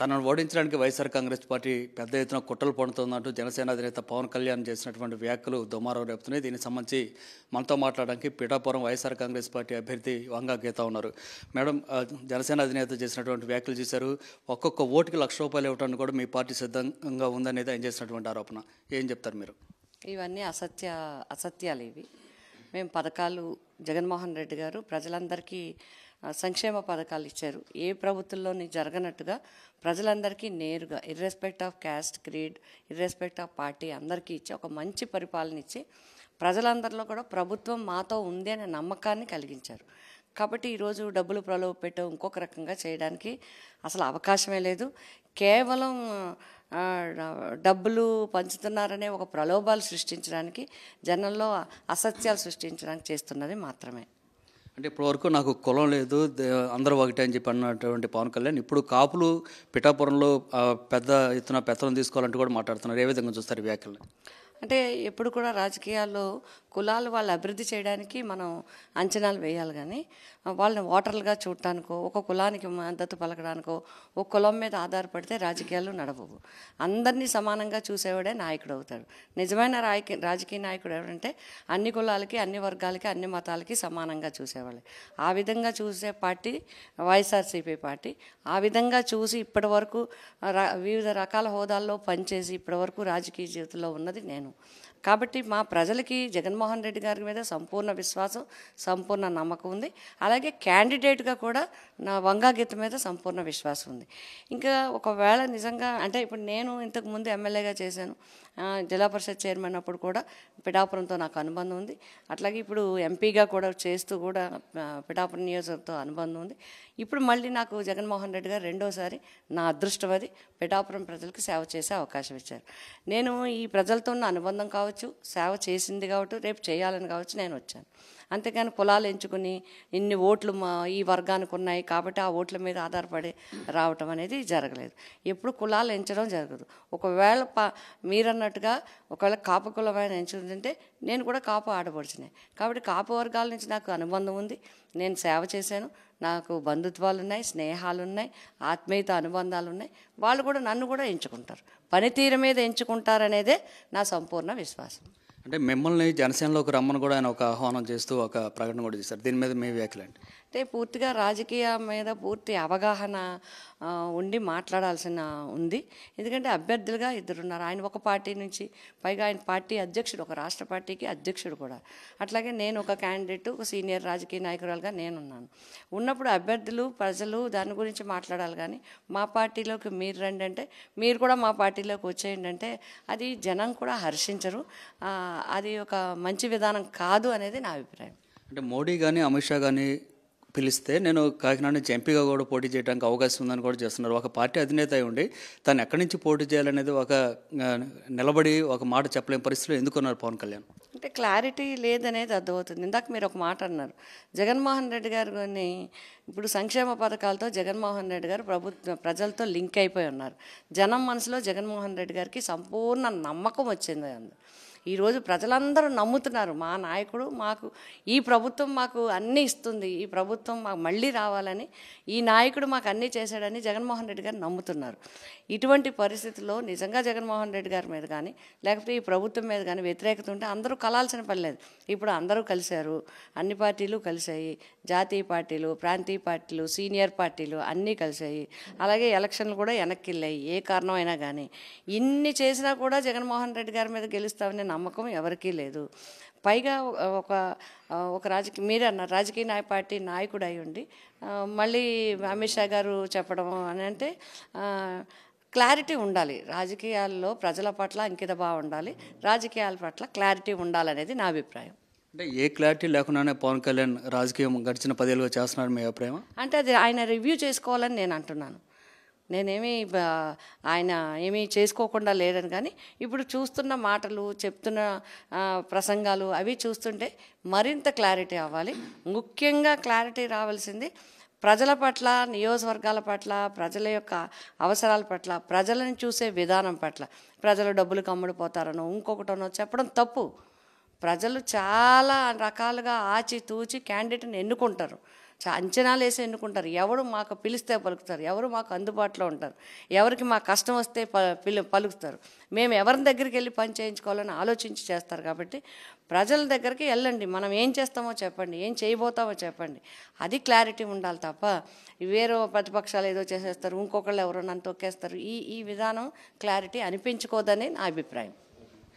తనను ఓడించడానికి వైఎస్ఆర్ కాంగ్రెస్ పార్టీ పెద్ద ఎత్తున కుట్రలు పడుతుందంటూ జనసేన అధినేత పవన్ కళ్యాణ్ చేసినటువంటి వ్యాఖ్యలు దుమారం రేపుతున్నాయి దీనికి సంబంధించి మనతో మాట్లాడడానికి పిఠాపురం వైఎస్ఆర్ కాంగ్రెస్ పార్టీ అభ్యర్థి వంగా గీత ఉన్నారు మేడం జనసేన అధినేత చేసినటువంటి వ్యాఖ్యలు చేశారు ఒక్కొక్క ఓటుకి లక్ష రూపాయలు ఇవ్వడానికి కూడా మీ పార్టీ సిద్ధంగా ఉందనేది ఆయన చేసినటువంటి ఆరోపణ ఏం చెప్తారు మీరు ఇవన్నీ అసత్య అసత్యాలు ఇవి మేము పథకాలు జగన్మోహన్ రెడ్డి గారు ప్రజలందరికీ సంక్షేమ పథకాలు ఇచ్చారు ఏ ప్రభుత్వంలోని జరగనట్టుగా ప్రజలందరికీ నేరుగా irrespective of caste creed irrespective of party అందరికీ ఇచ్చి ఒక మంచి పరిపాలన ఇచ్చి ప్రజలందరిలో కూడా ప్రభుత్వం మాతో ఉంది అనే నమ్మకాన్ని కలిగించారు కాబట్టి ఈరోజు డబ్బులు ప్రలోభ ఇంకొక రకంగా చేయడానికి అసలు అవకాశమే లేదు కేవలం డబ్బులు పంచుతున్నారనే ఒక ప్రలోభాలు సృష్టించడానికి జనంలో అసత్యాలు సృష్టించడానికి చేస్తున్నది మాత్రమే అంటే ఇప్పటివరకు నాకు కులం లేదు అందరూ ఒకటే అని చెప్పి అన్నటువంటి పవన్ కళ్యాణ్ ఇప్పుడు కాపులు పిఠాపురంలో పెద్ద ఎత్తున పెత్తనం తీసుకోవాలంటే కూడా మాట్లాడుతున్నారు ఏ విధంగా చూస్తారు వ్యాఖ్యలు అంటే ఎప్పుడు కూడా రాజకీయాల్లో కులాలు వాళ్ళు అభివృద్ధి చేయడానికి మనం అంచనాలు వేయాలి కానీ వాళ్ళని ఓటర్లుగా చూడటానికో ఒక కులానికి మద్దతు పలకడానికో ఒక కులం మీద ఆధారపడితే రాజకీయాలు నడవవు అందరినీ సమానంగా చూసేవాడే నాయకుడు అవుతాడు నిజమైన రాజకీయ రాజకీయ నాయకుడు ఎవరంటే అన్ని కులాలకి అన్ని వర్గాలకి అన్ని మతాలకి సమానంగా చూసేవాళ్ళు ఆ విధంగా చూసే పార్టీ వైఎస్ఆర్సీపీ పార్టీ ఆ విధంగా చూసి ఇప్పటి వరకు వివిధ రకాల హోదాల్లో పనిచేసి ఇప్పటివరకు రాజకీయ జీవితంలో ఉన్నది నేను కాబట్టి మా ప్రజలకి జగన్మోహన్ రెడ్డి గారి మీద సంపూర్ణ విశ్వాసం సంపూర్ణ నమ్మకం ఉంది అలాగే క్యాండిడేట్గా కూడా నా వంగాగీత మీద సంపూర్ణ విశ్వాసం ఉంది ఇంకా ఒకవేళ నిజంగా అంటే ఇప్పుడు నేను ఇంతకు ముందు ఎమ్మెల్యేగా చేశాను జిల్లా పరిషత్ చైర్మన్ అప్పుడు కూడా పిఠాపురంతో నాకు అనుబంధం ఉంది అట్లాగే ఇప్పుడు ఎంపీగా కూడా చేస్తూ కూడా పిఠాపురం నియోజకవర్గంతో అనుబంధం ఉంది ఇప్పుడు మళ్ళీ నాకు జగన్మోహన్ రెడ్డి గారు రెండోసారి నా అదృష్టవది పిఠాపురం ప్రజలకు సేవ చేసే అవకాశం ఇచ్చారు నేను ఈ ప్రజలతో ఉన్న అనుబంధం కావచ్చు కావచ్చు సేవ చేసింది కాబట్టి రేపు చేయాలని కావచ్చు నేను వచ్చాను అంతేకాని కులాలు ఎంచుకుని ఇన్ని ఓట్లు మా ఈ వర్గానికి ఉన్నాయి కాబట్టి ఆ ఓట్ల మీద ఆధారపడి రావటం అనేది జరగలేదు ఎప్పుడు కులాలు ఎంచడం జరగదు ఒకవేళ పా మీరన్నట్టుగా ఒకవేళ కాపు కులమైన ఎంచుకుంటుంటే నేను కూడా కాపు ఆడపడుచునే కాబట్టి కాపు వర్గాల నుంచి నాకు అనుబంధం ఉంది నేను సేవ చేశాను నాకు బంధుత్వాలు ఉన్నాయి స్నేహాలు ఉన్నాయి ఆత్మీయత అనుబంధాలు ఉన్నాయి వాళ్ళు కూడా నన్ను కూడా ఎంచుకుంటారు పనితీరు మీద ఎంచుకుంటారనేదే నా సంపూర్ణ విశ్వాసం అంటే మిమ్మల్ని జనసేనలోకి రమ్మని కూడా ఆయన ఒక ఆహ్వానం చేస్తూ ఒక ప్రకటన కూడా చేశారు దీని మీద మీ వ్యాఖ్యలండి అంటే పూర్తిగా రాజకీయ మీద పూర్తి అవగాహన ఉండి మాట్లాడాల్సిన ఉంది ఎందుకంటే అభ్యర్థులుగా ఇద్దరున్నారు ఆయన ఒక పార్టీ నుంచి పైగా ఆయన పార్టీ అధ్యక్షుడు ఒక రాష్ట్ర పార్టీకి అధ్యక్షుడు కూడా అట్లాగే నేను ఒక క్యాండిడేట్ ఒక సీనియర్ రాజకీయ నాయకురాలుగా నేనున్నాను ఉన్నప్పుడు అభ్యర్థులు ప్రజలు దాని గురించి మాట్లాడాలి కానీ మా పార్టీలోకి మీరు రండి అంటే మీరు కూడా మా పార్టీలోకి వచ్చేయండి అంటే అది జనం కూడా హర్షించరు అది ఒక మంచి విధానం కాదు అనేది నా అభిప్రాయం అంటే మోడీ కానీ అమిత్ షా కానీ పిలిస్తే నేను కాకినాడ నుంచి ఎంపీగా కూడా పోటీ చేయడానికి అవకాశం ఉందని కూడా చేస్తున్నారు ఒక పార్టీ అధినేత ఉండి తను ఎక్కడి నుంచి పోటీ చేయాలనేది ఒక నిలబడి ఒక మాట చెప్పలేని పరిస్థితిలో ఎందుకున్నారు పవన్ కళ్యాణ్ అంటే క్లారిటీ లేదనేది అర్థమవుతుంది ఇందాక మీరు ఒక మాట అన్నారు జగన్మోహన్ రెడ్డి గారు కొన్ని ఇప్పుడు సంక్షేమ పథకాలతో జగన్మోహన్ రెడ్డి గారు ప్రభుత్వ ప్రజలతో లింక్ అయిపోయి ఉన్నారు జనం మనసులో జగన్మోహన్ రెడ్డి గారికి సంపూర్ణ నమ్మకం వచ్చింది అంది ఈరోజు ప్రజలందరూ నమ్ముతున్నారు మా నాయకుడు మాకు ఈ ప్రభుత్వం మాకు అన్నీ ఇస్తుంది ఈ ప్రభుత్వం మాకు మళ్ళీ రావాలని ఈ నాయకుడు మాకు అన్నీ చేశాడని జగన్మోహన్ రెడ్డి గారు నమ్ముతున్నారు ఇటువంటి పరిస్థితుల్లో నిజంగా జగన్మోహన్ రెడ్డి గారి మీద కానీ లేకపోతే ఈ ప్రభుత్వం మీద కానీ వ్యతిరేకత ఉంటే అందరూ కలాల్సిన పని లేదు ఇప్పుడు అందరూ కలిశారు అన్ని పార్టీలు కలిశాయి జాతీయ పార్టీలు ప్రాంతీయ పార్టీలు సీనియర్ పార్టీలు అన్నీ కలిశాయి అలాగే ఎలక్షన్లు కూడా వెనక్కి వెళ్ళాయి ఏ కారణమైనా కానీ ఇన్ని చేసినా కూడా జగన్మోహన్ రెడ్డి గారి మీద గెలుస్తామని నమ్మకం ఎవరికీ లేదు పైగా ఒక ఒక రాజకీయ మీరు అన్న రాజకీయ నాయ పార్టీ నాయకుడు అయి ఉండి మళ్ళీ అమిత్ షా గారు చెప్పడం అని అంటే క్లారిటీ ఉండాలి రాజకీయాల్లో ప్రజల పట్ల అంకిత భావం ఉండాలి రాజకీయాల పట్ల క్లారిటీ ఉండాలనేది నా అభిప్రాయం అంటే ఏ క్లారిటీ లేకుండానే పవన్ కళ్యాణ్ రాజకీయం గడిచిన పదేళ్ళుగా చేస్తున్నారు మీ అభిప్రాయం అంటే అది ఆయన రివ్యూ చేసుకోవాలని నేను అంటున్నాను నేనేమి ఆయన ఏమీ చేసుకోకుండా లేడని కానీ ఇప్పుడు చూస్తున్న మాటలు చెప్తున్న ప్రసంగాలు అవి చూస్తుంటే మరింత క్లారిటీ అవ్వాలి ముఖ్యంగా క్లారిటీ రావాల్సింది ప్రజల పట్ల నియోజకవర్గాల పట్ల ప్రజల యొక్క అవసరాల పట్ల ప్రజలను చూసే విధానం పట్ల ప్రజలు డబ్బులు కమ్ముడిపోతారనో ఇంకొకటనో చెప్పడం తప్పు ప్రజలు చాలా రకాలుగా ఆచి తూచి క్యాండిడేట్ని ఎన్నుకుంటారు అంచనాలు వేసి ఎన్నుకుంటారు ఎవరు మాకు పిలిస్తే పలుకుతారు ఎవరు మాకు అందుబాటులో ఉంటారు ఎవరికి మా కష్టం వస్తే పిలు పలుకుతారు మేము ఎవరి దగ్గరికి వెళ్ళి పని చేయించుకోవాలని ఆలోచించి చేస్తారు కాబట్టి ప్రజల దగ్గరికి వెళ్ళండి మనం ఏం చేస్తామో చెప్పండి ఏం చేయబోతామో చెప్పండి అది క్లారిటీ ఉండాలి తప్ప వేరే ప్రతిపక్షాలు ఏదో చేసేస్తారు ఇంకొకళ్ళు ఎవరో నన్ను తొక్కేస్తారు ఈ ఈ విధానం క్లారిటీ అనిపించుకోదని నా అభిప్రాయం